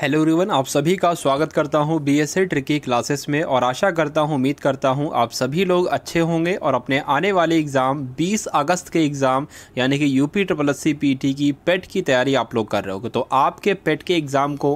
hello रिवन आप सभी का स्वागत करता हूं एस ट्रिकी क्लासेस में और आशा करता हूं उम्मीद करता हूं आप सभी लोग अच्छे होंगे और अपने आने वाले एग्ज़ाम 20 अगस्त के एग्ज़ाम यानी कि UP triple S C PT की पेट e की तैयारी आप लोग कर रहे होगे तो आपके पेट e के एग्ज़ाम को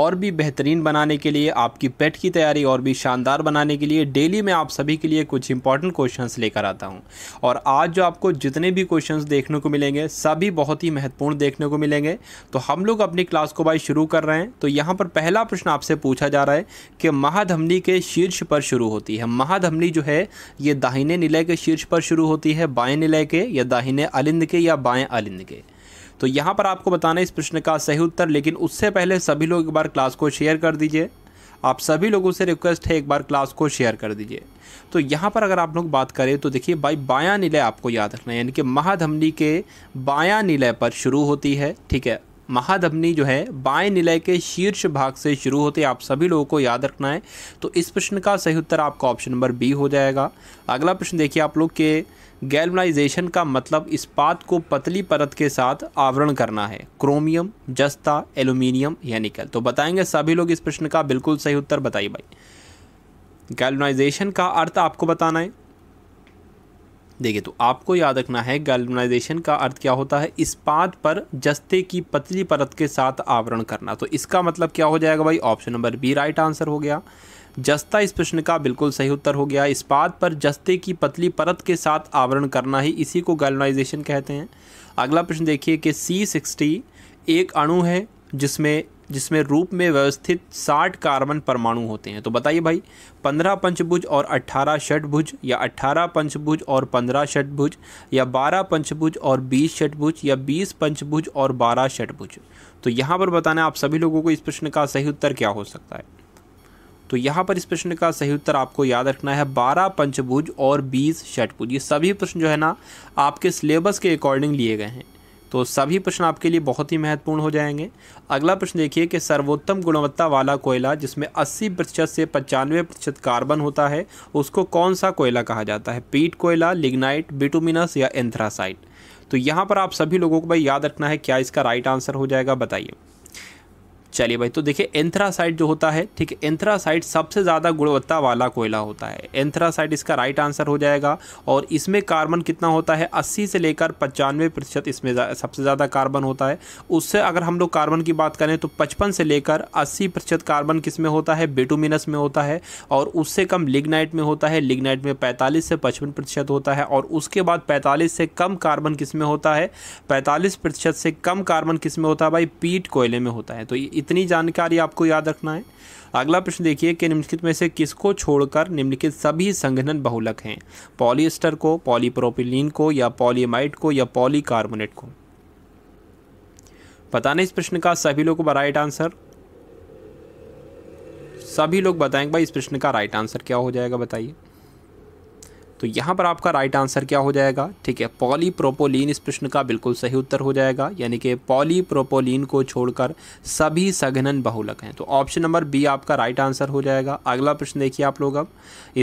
और भी बेहतरीन बनाने के लिए आपकी पेट e की तैयारी और भी शानदार बनाने के लिए डेली मैं आप सभी के लिए कुछ इंपॉर्टेंट क्वेश्चन लेकर आता हूँ और आज जो आपको जितने भी क्वेश्चन देखने को मिलेंगे सभी बहुत ही महत्वपूर्ण देखने को मिलेंगे तो हम लोग अपनी क्लास को भाई शुरू कर रहे हैं तो यहाँ पर पहला प्रश्न आपसे पूछा जा रहा है कि महाधमनी के शीर्ष पर शुरू होती है महाधमनी जो है ये दाहिने निलय के शीर्ष पर शुरू होती है बाएं निलय के या दाहिने अलिंद के या बाएं अलिंद के तो यहाँ पर आपको बताना है इस प्रश्न का सही उत्तर लेकिन उससे पहले सभी लोग एक बार क्लास को शेयर कर दीजिए आप सभी लोगों से रिक्वेस्ट है एक बार क्लास को शेयर कर दीजिए तो यहाँ पर अगर आप लोग बात करें तो देखिए भाई बायां निलय आपको याद रखना है यानी कि महाधमनी के बायां निलय पर शुरू होती है ठीक है महाधमनी जो है बाएं निलय के शीर्ष भाग से शुरू होते आप सभी लोगों को याद रखना है तो इस प्रश्न का सही उत्तर आपका ऑप्शन नंबर बी हो जाएगा अगला प्रश्न देखिए आप लोग के गैल्वनाइजेशन का मतलब इस्पात को पतली परत के साथ आवरण करना है क्रोमियम जस्ता एल्यूमिनियम या निकल तो बताएंगे सभी लोग इस प्रश्न का बिल्कुल सही उत्तर बताइए भाई गैल्वनाइजेशन का अर्थ आपको बताना है देखिए तो आपको याद रखना है गैल्वनाइजेशन का अर्थ क्या होता है इस्पात पर जस्ते की पतली परत के साथ आवरण करना तो इसका मतलब क्या हो जाएगा भाई option number B right answer हो गया जस्ता इस प्रश्न का बिल्कुल सही उत्तर हो गया इस्पात पर जस्ते की पतली परत के साथ आवरण करना ही इसी को गैल्वनाइजेशन कहते हैं अगला प्रश्न देखिए कि सी सिक्सटी एक अणु है जिसमें जिसमें रूप में व्यवस्थित 60 कार्बन परमाणु होते हैं तो बताइए भाई 15 पंचभुज और 18 षटभुज या 18 पंचभुज और 15 षटभुज या 12 पंचभुज और 20 षटभुज या 20 पंचभुज और 12 षटभुज तो यहाँ पर बताना है आप सभी लोगों को इस प्रश्न का सही उत्तर क्या हो सकता है तो यहाँ पर इस प्रश्न का सही उत्तर आपको याद रखना है बारह पंचभुज और बीस षटभुज ये सभी प्रश्न जो है ना आपके सिलेबस के अकॉर्डिंग लिए गए हैं तो सभी प्रश्न आपके लिए बहुत ही महत्वपूर्ण हो जाएंगे अगला प्रश्न देखिए कि सर्वोत्तम गुणवत्ता वाला कोयला जिसमें 80 प्रतिशत से पचानवे प्रतिशत कार्बन होता है उसको कौन सा कोयला कहा जाता है पीट कोयला लिग्नाइट बिटुमिनस या एंथ्रासाइट तो यहाँ पर आप सभी लोगों को भाई याद रखना है क्या इसका राइट आंसर हो जाएगा बताइए चलिए भाई तो देखिए एंथ्रासाइट जो होता है ठीक है एंथ्रासाइट सबसे ज़्यादा गुणवत्ता वाला कोयला होता है एंथ्रासाइट इसका राइट आंसर हो जाएगा और इसमें कार्बन कितना होता है अस्सी से लेकर पचानवे प्रतिशत इसमें सबसे ज़्यादा कार्बन होता है उससे अगर हम लोग कार्बन की बात करें तो पचपन से लेकर अस्सी प्रतिशत कार्बन किस में होता है बेटूमिनस में होता है और उससे कम लिग्नाइट में होता है लिग्नाइट में पैंतालीस से पचपन प्रतिशत होता है और उसके बाद पैंतालीस से कम कार्बन किस में होता है पैंतालीस प्रतिशत से कम कार्बन किस में होता है भाई पीट कोयले में होता है तो इतनी जानकारी आपको याद रखना है अगला प्रश्न देखिए कि निम्नलिखित में से किसको छोड़कर निम्नलिखित सभी संघनन बहुलक हैं पॉलिएस्टर को पॉलीप्रोपिलीन को या पॉलीमाइट को या पॉलीकार्बोनेट को बताने इस प्रश्न का सभी लोगों को राइट आंसर सभी लोग बताएंगे भाई इस प्रश्न का राइट आंसर क्या हो जाएगा बताइए तो यहाँ पर आपका राइट आंसर क्या हो जाएगा ठीक है पॉलीप्रोपोलिन इस प्रश्न का बिल्कुल सही उत्तर हो जाएगा यानी कि पॉलीप्रोपोलिन को छोड़कर सभी सघनन बहुलक हैं तो ऑप्शन नंबर बी आपका राइट आंसर हो जाएगा अगला प्रश्न देखिए आप लोग अब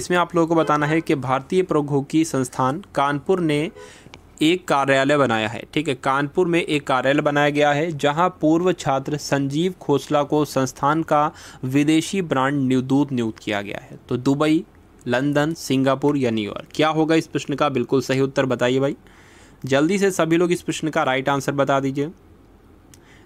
इसमें आप लोगों को बताना है कि भारतीय प्रौद्योगिकी संस्थान कानपुर ने एक कार्यालय बनाया है ठीक है कानपुर में एक कार्यालय बनाया गया है जहां पूर्व छात्र संजीव खोसला को संस्थान का विदेशी ब्रांड नियुक्त किया गया है तो दुबई लंदन सिंगापुर या न्यूयॉर्क क्या होगा इस प्रश्न का बिल्कुल सही उत्तर बताइए भाई जल्दी से सभी लोग इस प्रश्न का राइट आंसर बता दीजिए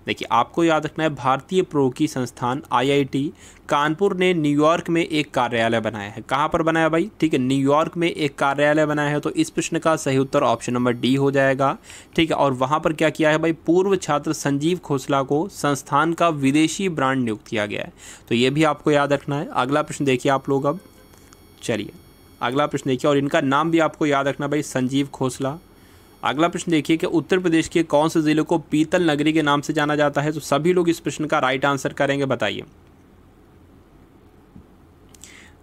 देखिए आपको याद रखना है भारतीय प्रौकी संस्थान आईआईटी कानपुर ने न्यूयॉर्क में एक कार्यालय बनाया है कहाँ पर बनाया भाई ठीक है न्यूयॉर्क में एक कार्यालय बनाया है तो इस प्रश्न का सही उत्तर ऑप्शन नंबर डी हो जाएगा ठीक है और वहाँ पर क्या किया है भाई पूर्व छात्र संजीव खोसला को संस्थान का विदेशी ब्रांड नियुक्त किया गया है तो ये भी आपको याद रखना है अगला प्रश्न देखिए आप लोग अब चलिए अगला प्रश्न देखिए और इनका नाम भी आपको याद रखना भाई संजीव खोसला अगला प्रश्न देखिए कि उत्तर प्रदेश के कौन से ज़िले को पीतल नगरी के नाम से जाना जाता है तो सभी लोग इस प्रश्न का राइट आंसर करेंगे बताइए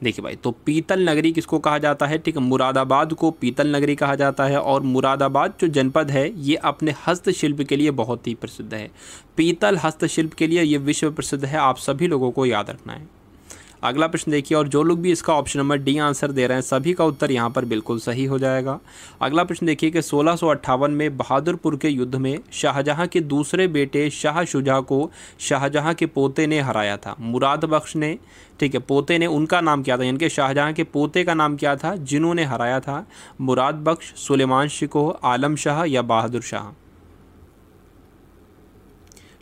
देखिए भाई तो पीतल नगरी किसको कहा जाता है ठीक है मुरादाबाद को पीतल नगरी कहा जाता है और मुरादाबाद जो जनपद है ये अपने हस्तशिल्प के लिए बहुत ही प्रसिद्ध है पीतल हस्तशिल्प के लिए ये विश्व प्रसिद्ध है आप सभी लोगों को याद रखना है अगला प्रश्न देखिए और जो लोग भी इसका ऑप्शन नंबर डी आंसर दे रहे हैं सभी का उत्तर यहाँ पर बिल्कुल सही हो जाएगा अगला प्रश्न देखिए कि सोलह में बहादुरपुर के युद्ध में शाहजहाँ के दूसरे बेटे शाह शुजा को शाहजहाँ के पोते ने हराया था मुराद बख्श ने ठीक है पोते ने उनका नाम क्या था यानी कि शाहजहाँ के पोते का नाम क्या था जिन्होंने हराया था मुराद बख्श सुलेमान शिकोह आलम शाह या बहादुर शाह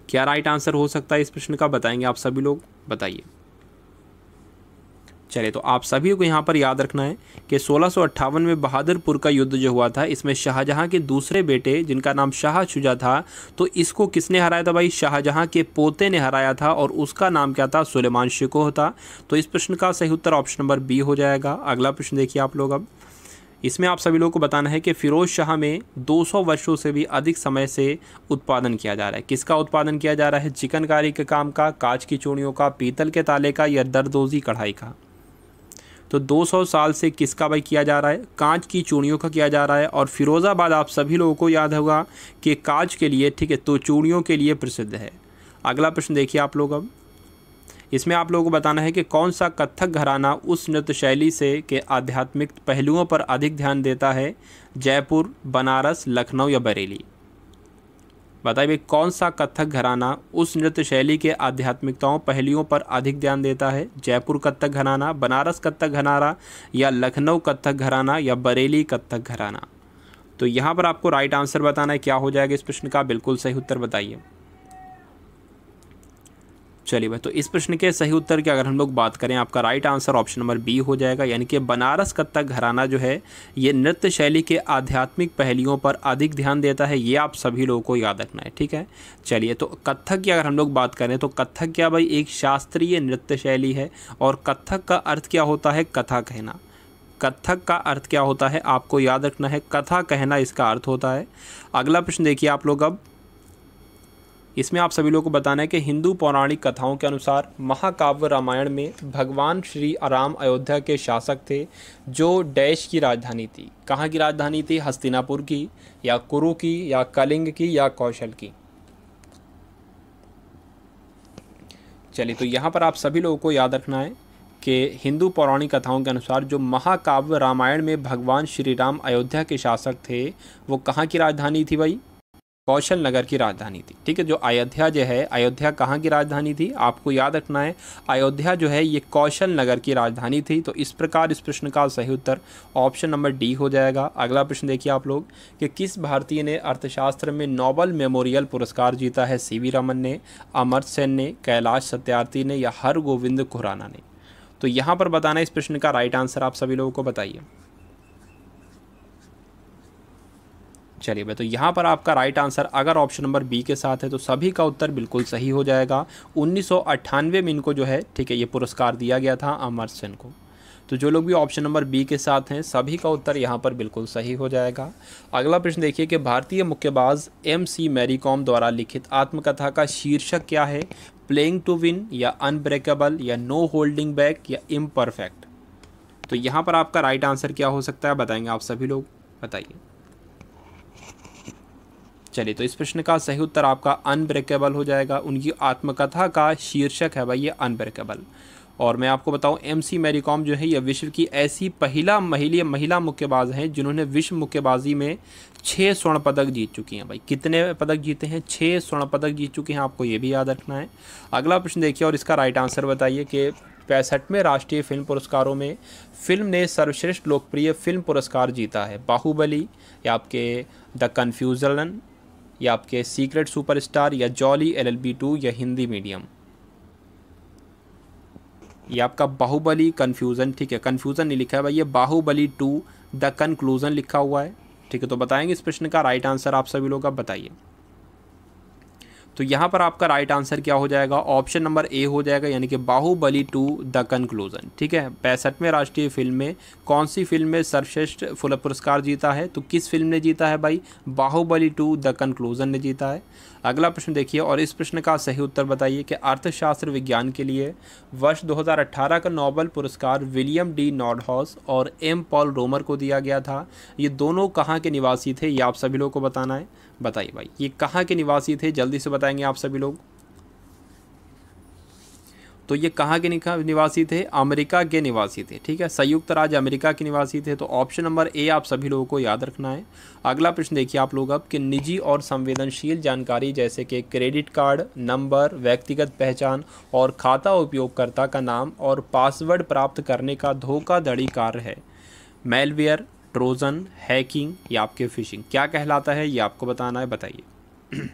क्या राइट आंसर हो सकता है इस प्रश्न का बताएंगे आप सभी लोग बताइए चले तो आप सभी को यहाँ पर याद रखना है कि सोलह में बहादुरपुर का युद्ध जो हुआ था इसमें शाहजहाँ के दूसरे बेटे जिनका नाम शाह शुजा था तो इसको किसने हराया था भाई शाहजहाँ के पोते ने हराया था और उसका नाम क्या था सुलेमान शिकोह था तो इस प्रश्न का सही उत्तर ऑप्शन नंबर बी हो जाएगा अगला प्रश्न देखिए आप लोग अब इसमें आप सभी लोगों को बताना है कि फ़िरोज़ शाह में 200 वर्षों से भी अधिक समय से उत्पादन किया जा रहा है किसका उत्पादन किया जा रहा है चिकनकारी के काम का कांच की चूड़ियों का पीतल के ताले का या दरदोजी कढ़ाई का तो 200 साल से किसका भाई किया जा रहा है कांच की चूड़ियों का किया जा रहा है और फिरोज़ाबाद आप सभी लोगों को याद होगा कि कांच के लिए ठीक है तो चूड़ियों के लिए प्रसिद्ध है अगला प्रश्न देखिए आप लोग अब इसमें आप लोगों को बताना है कि कौन सा कथक घराना उस नृत्य शैली से के आध्यात्मिक पहलुओं पर अधिक ध्यान देता है जयपुर बनारस लखनऊ या बरेली बताइए कौन सा कथक घराना उस नृत्य शैली के आध्यात्मिकताओं पहलुओं पर अधिक ध्यान देता है जयपुर कथक घराना बनारस कथक घराना या लखनऊ कथक घराना या बरेली कथक घराना तो यहाँ पर आपको राइट आंसर बताना है क्या हो जाएगा इस प्रश्न का बिल्कुल सही उत्तर बताइए चलिए भाई तो इस प्रश्न के सही उत्तर की अगर हम लोग बात करें आपका right answer option number B हो जाएगा यानी कि बनारस कत्थक घराना जो है ये नृत्य शैली के आध्यात्मिक पहलुओं पर अधिक ध्यान देता है ये आप सभी लोगों को याद रखना है ठीक है चलिए तो कत्थक की अगर हम लोग बात करें तो कत्थक क्या भाई एक शास्त्रीय नृत्य शैली है और कत्थक का अर्थ क्या होता है कथा कहना कथक का अर्थ क्या होता है आपको याद रखना है कथा कहना इसका अर्थ होता है अगला प्रश्न देखिए आप लोग अब इसमें आप सभी लोगों को बताना है कि हिंदू पौराणिक कथाओं के अनुसार महाकाव्य रामायण में भगवान श्री राम अयोध्या के शासक थे जो डैश की राजधानी थी कहाँ की राजधानी थी हस्तिनापुर की या कुरु की या कलिंग की या कौशल की चलिए तो यहाँ पर आप सभी लोगों को याद रखना है कि हिंदू पौराणिक कथाओं के अनुसार जो महाकाव्य रामायण में भगवान श्री राम अयोध्या के शासक थे वो कहाँ की राजधानी थी भाई कौशल नगर की राजधानी थी ठीक है जो अयोध्या जो है अयोध्या कहाँ की राजधानी थी आपको याद रखना है अयोध्या जो है ये कौशल नगर की राजधानी थी तो इस प्रकार इस प्रश्न का सही उत्तर ऑप्शन नंबर डी हो जाएगा अगला प्रश्न देखिए आप लोग कि किस भारतीय ने अर्थशास्त्र में नोबल मेमोरियल पुरस्कार जीता है सी रमन ने अमर सेन ने कैलाश सत्यार्थी ने या हर गोविंद खुराना ने तो यहाँ पर बताना इस प्रश्न का राइट आंसर आप सभी लोगों को बताइए चलिए भाई तो यहाँ पर आपका राइट आंसर अगर ऑप्शन नंबर बी के साथ है तो सभी का उत्तर बिल्कुल सही हो जाएगा उन्नीस में इनको जो है ठीक है ये पुरस्कार दिया गया था अमर सेन को तो जो लोग भी ऑप्शन नंबर बी के साथ हैं सभी का उत्तर यहाँ पर बिल्कुल सही हो जाएगा अगला प्रश्न देखिए कि भारतीय मुक्केबाज एम सी मैरीकॉम द्वारा लिखित आत्मकथा का शीर्षक क्या है प्लेइंग टू विन या अनब्रेकेबल या नो होल्डिंग बैक या इम तो यहाँ पर आपका राइट आंसर क्या हो सकता है बताएंगे आप सभी लोग बताइए चलिए तो इस प्रश्न का सही उत्तर आपका अनब्रेकेबल हो जाएगा उनकी आत्मकथा का शीर्षक है भाई ये अनब्रेकेबल और मैं आपको बताऊं एम सी मैरी कॉम जो है यह विश्व की ऐसी पहला महिला महिला मुक्केबाज हैं जिन्होंने विश्व मुक्केबाजी में छः स्वर्ण पदक जीत चुकी हैं भाई कितने पदक जीते हैं छः स्वर्ण पदक जीत चुके हैं आपको ये भी याद रखना है अगला प्रश्न देखिए और इसका राइट आंसर बताइए कि पैंसठवें राष्ट्रीय फिल्म पुरस्कारों में फिल्म ने सर्वश्रेष्ठ लोकप्रिय फिल्म पुरस्कार जीता है बाहुबली या आपके द कन्फ्यूजलन या आपके सीक्रेट सुपरस्टार या jolly L L B two या हिंदी मीडियम ये आपका बाहुबली कन्फ्यूज़न ठीक है कन्फ्यूज़न नहीं लिखा है भाई ये बाहुबली टू द कंक्लूज़न लिखा हुआ है ठीक है तो बताएंगे इस प्रश्न का राइट आंसर आप सभी लोग का बताइए तो यहाँ पर आपका राइट आंसर क्या हो जाएगा ऑप्शन नंबर ए हो जाएगा यानी कि बाहुबली टू द कंक्लूजन ठीक है पैंसठवें राष्ट्रीय फिल्म में कौन सी फिल्म में सर्वश्रेष्ठ फुल पुरस्कार जीता है तो किस फिल्म ने जीता है भाई बाहुबली टू द कंक्लूजन ने जीता है अगला प्रश्न देखिए और इस प्रश्न का सही उत्तर बताइए कि अर्थशास्त्र विज्ञान के लिए वर्ष 2018 का नोबल पुरस्कार विलियम डी नॉडहॉस और एम पॉल रोमर को दिया गया था ये दोनों कहाँ के निवासी थे ये आप सभी लोग को बताना है बताइए भाई ये कहाँ के निवासी थे जल्दी से बताएंगे आप सभी लोग तो ये कहाँ के निवासी थे अमेरिका के निवासी थे ठीक है संयुक्त राज्य अमेरिका के निवासी थे तो ऑप्शन नंबर ए आप सभी लोगों को याद रखना है अगला प्रश्न देखिए आप लोग अब कि निजी और संवेदनशील जानकारी जैसे कि क्रेडिट कार्ड नंबर व्यक्तिगत पहचान और खाता उपयोगकर्ता का नाम और पासवर्ड प्राप्त करने का धोखाधड़ी कार्य है मेलवेयर ट्रोजन हैकिंग या आपके फिशिंग क्या कहलाता है ये आपको बताना है बताइए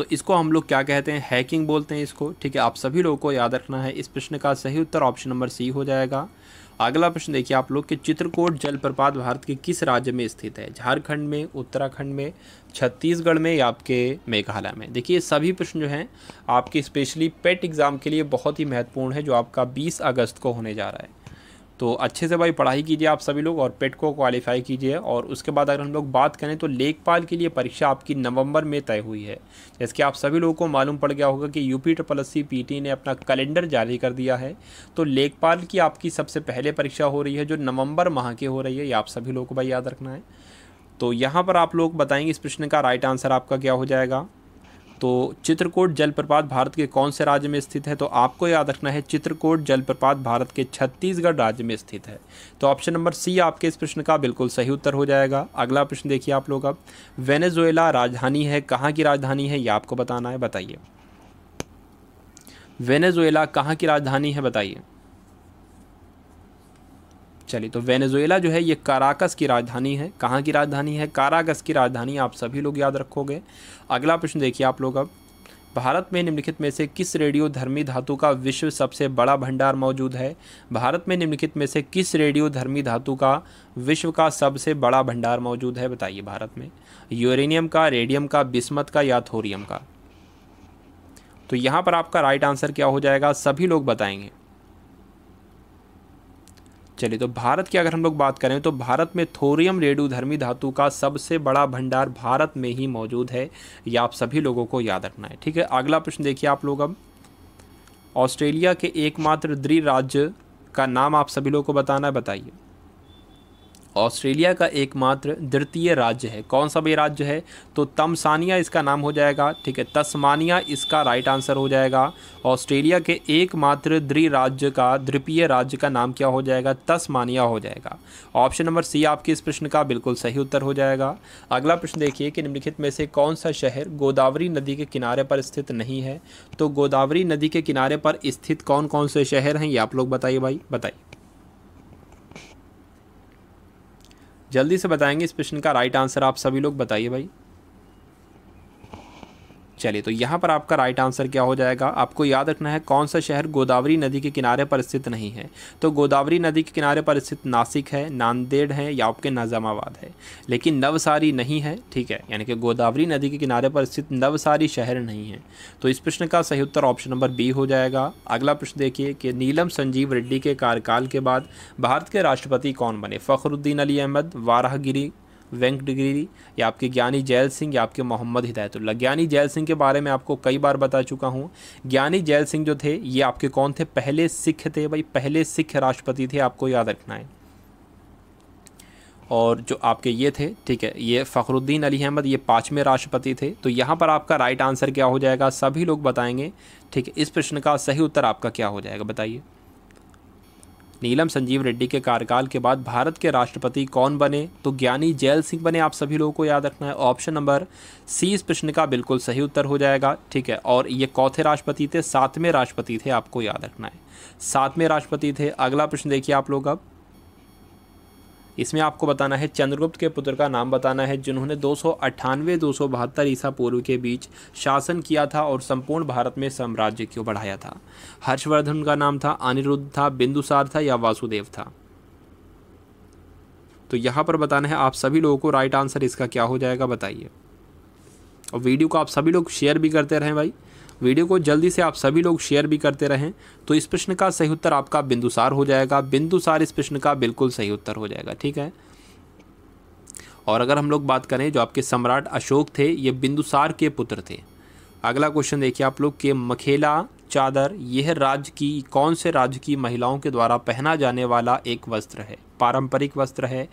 तो इसको हम लोग क्या कहते हैं हैकिंग बोलते हैं इसको ठीक है आप सभी लोगों को याद रखना है इस प्रश्न का सही उत्तर ऑप्शन नंबर सी हो जाएगा अगला प्रश्न देखिए आप लोग के चित्रकूट जलप्रपात भारत के किस राज्य में स्थित है झारखंड में उत्तराखंड में छत्तीसगढ़ में या आपके मेघालय में देखिए सभी प्रश्न जो हैं आपके स्पेशली पेट एग्ज़ाम के लिए बहुत ही महत्वपूर्ण है जो आपका 20 अगस्त को होने जा रहा है तो अच्छे से भाई पढ़ाई कीजिए आप सभी लोग और पेट को क्वालिफाई कीजिए और उसके बाद अगर हम लोग बात करें तो लेखपाल के लिए परीक्षा आपकी नवंबर में तय हुई है जैसे कि आप सभी लोगों को मालूम पड़ गया होगा कि यूपी ट्रपल एस पीटी ने अपना कैलेंडर जारी कर दिया है तो लेखपाल की आपकी सबसे पहले परीक्षा हो रही है जो नवंबर माह की हो रही है ये आप सभी लोगों को भाई याद रखना है तो यहाँ पर आप लोग बताएंगे इस प्रश्न का राइट आंसर आपका क्या हो जाएगा तो चित्रकूट जलप्रपात भारत के कौन से राज्य में स्थित है तो आपको याद रखना है चित्रकूट जलप्रपात भारत के छत्तीसगढ़ राज्य में स्थित है तो ऑप्शन नंबर सी आपके इस प्रश्न का बिल्कुल सही उत्तर हो जाएगा अगला प्रश्न देखिए आप लोग अब वेनेजुएला राजधानी है कहाँ की राजधानी है यह आपको बताना है बताइए वेनेजुएला कहाँ की राजधानी है बताइए चलिए तो वेनेजुएला जो है ये काराकस की राजधानी है कहाँ की राजधानी है काराकस की राजधानी आप सभी लोग याद रखोगे अगला प्रश्न देखिए आप लोग अब भारत में निम्नलिखित में से किस रेडियो धर्मी धातु का विश्व सबसे बड़ा भंडार मौजूद है भारत में निम्नलिखित में से किस रेडियो धर्मी धातु का विश्व का सबसे बड़ा भंडार मौजूद है बताइए भारत में यूरेनियम का रेडियम का बिस्मत का या थोरियम का तो यहाँ पर आपका राइट आंसर क्या हो जाएगा सभी लोग बताएंगे चलिए तो भारत की अगर हम लोग बात करें तो भारत में थोरियम रेडू धर्मी धातु का सबसे बड़ा भंडार भारत में ही मौजूद है ये आप सभी लोगों को याद रखना है ठीक है अगला प्रश्न देखिए आप लोग अब ऑस्ट्रेलिया के एकमात्र राज्य का नाम आप सभी लोगों को बताना है बताइए ऑस्ट्रेलिया का एकमात्र द्वितीय राज्य है कौन सा भी राज्य है तो तमसानिया इसका नाम हो जाएगा ठीक है तस्मानिया इसका राइट आंसर हो जाएगा ऑस्ट्रेलिया के एकमात्र द्वि राज्य का द्वितीय राज्य का नाम क्या हो जाएगा तस्मानिया हो जाएगा ऑप्शन नंबर सी आपके इस प्रश्न का बिल्कुल सही उत्तर हो जाएगा अगला प्रश्न देखिए कि निम्नलिखित में से कौन सा शहर गोदावरी नदी के किनारे पर स्थित नहीं है तो गोदावरी नदी के किनारे पर स्थित कौन कौन से शहर हैं ये आप लोग बताइए भाई बताइए जल्दी से बताएंगे इस प्रश्न का राइट आंसर आप सभी लोग बताइए भाई चलिए तो यहाँ पर आपका राइट आंसर क्या हो जाएगा आपको याद रखना है कौन सा शहर गोदावरी नदी के किनारे पर स्थित नहीं है तो गोदावरी नदी के किनारे पर स्थित नासिक है नांदेड़ है या आपके निज़ामाबाद है लेकिन नवसारी नहीं है ठीक है यानी कि गोदावरी नदी के किनारे पर स्थित नवसारी शहर नहीं है तो इस प्रश्न का सही उत्तर ऑप्शन नंबर बी हो जाएगा अगला प्रश्न देखिए कि नीलम संजीव रेड्डी के कार्यकाल के बाद भारत के राष्ट्रपति कौन बने फ़खरुद्दीन अली अहमद वाराहगिरी वेंक डिग्री या आपके ज्ञानी जैल सिंह या आपके मोहम्मद हिदायतुल्ला ज्ञानी जैल सिंह के बारे में आपको कई बार बता चुका हूँ ज्ञानी जैल सिंह जो थे ये आपके कौन थे पहले सिख थे भाई पहले सिख राष्ट्रपति थे आपको याद रखना है और जो आपके ये थे ठीक है ये फ़खरुद्दीन अली अहमद ये पाँचवें राष्ट्रपति थे तो यहाँ पर आपका राइट आंसर क्या हो जाएगा सभी लोग बताएंगे ठीक है इस प्रश्न का सही उत्तर आपका क्या हो जाएगा बताइए नीलम संजीव रेड्डी के कार्यकाल के बाद भारत के राष्ट्रपति कौन बने तो ज्ञानी जैल सिंह बने आप सभी लोगों को याद रखना है ऑप्शन नंबर सी इस प्रश्न का बिल्कुल सही उत्तर हो जाएगा ठीक है और ये कौथे राष्ट्रपति थे सातवें राष्ट्रपति थे आपको याद रखना है सातवें राष्ट्रपति थे अगला प्रश्न देखिए आप लोग अब इसमें आपको बताना है चंद्रगुप्त के पुत्र का नाम बताना है जिन्होंने दो सौ दो सौ बहत्तर ईसा पूर्व के बीच शासन किया था और संपूर्ण भारत में साम्राज्य को बढ़ाया था हर्षवर्धन का नाम था अनिरुद्ध था बिंदुसार था या वासुदेव था तो यहाँ पर बताना है आप सभी लोगों को राइट आंसर इसका क्या हो जाएगा बताइए और वीडियो को आप सभी लोग शेयर भी करते रहें भाई वीडियो को जल्दी से आप सभी लोग शेयर भी करते रहें तो इस प्रश्न का सही उत्तर आपका बिंदुसार हो जाएगा बिंदुसार इस प्रश्न का बिल्कुल सही उत्तर हो जाएगा ठीक है और अगर हम लोग बात करें जो आपके सम्राट अशोक थे ये बिंदुसार के पुत्र थे अगला क्वेश्चन देखिए आप लोग के मखेला चादर यह राज्य की कौन से राज्य की महिलाओं के द्वारा पहना जाने वाला एक वस्त्र है पारंपरिक वस्त्र है